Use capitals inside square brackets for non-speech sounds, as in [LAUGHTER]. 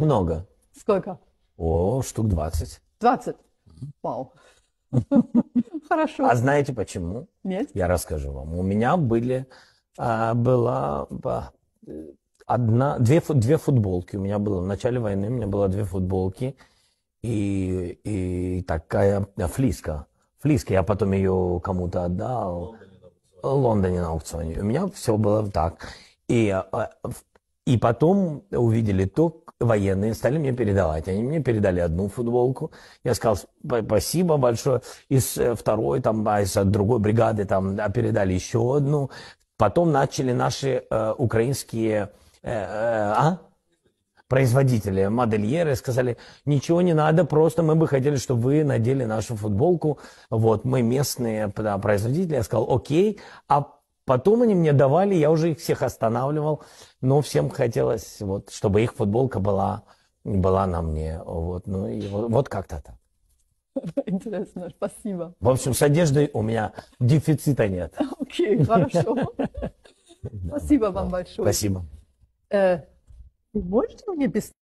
Много. Сколько? О, штук 20. 20? Вау. [LAUGHS] Хорошо. А знаете почему? Нет. Я расскажу вам. У меня были, а, была а, одна, две, две футболки. У меня было в начале войны, у меня было две футболки и, и такая флиска. Флиска, я потом ее кому-то отдал. В Лондоне на аукционе. У меня все было так. И, а, и потом увидели то, военные стали мне передавать. Они мне передали одну футболку. Я сказал спасибо большое. Из э, второй, там, а из э, другой бригады там а, передали еще одну. Потом начали наши э, украинские э, э, а? производители, модельеры сказали, ничего не надо, просто мы бы хотели, чтобы вы надели нашу футболку. Вот мы местные да, производители. Я сказал, окей. А Потом они мне давали, я уже их всех останавливал, но всем хотелось, вот, чтобы их футболка была, была на мне. Вот, ну, и вот, вот как-то так. Интересно, спасибо. В общем, с одеждой у меня дефицита нет. Окей, хорошо. [LAUGHS] Спасибо вам большое. Спасибо. Э, можете мне писать?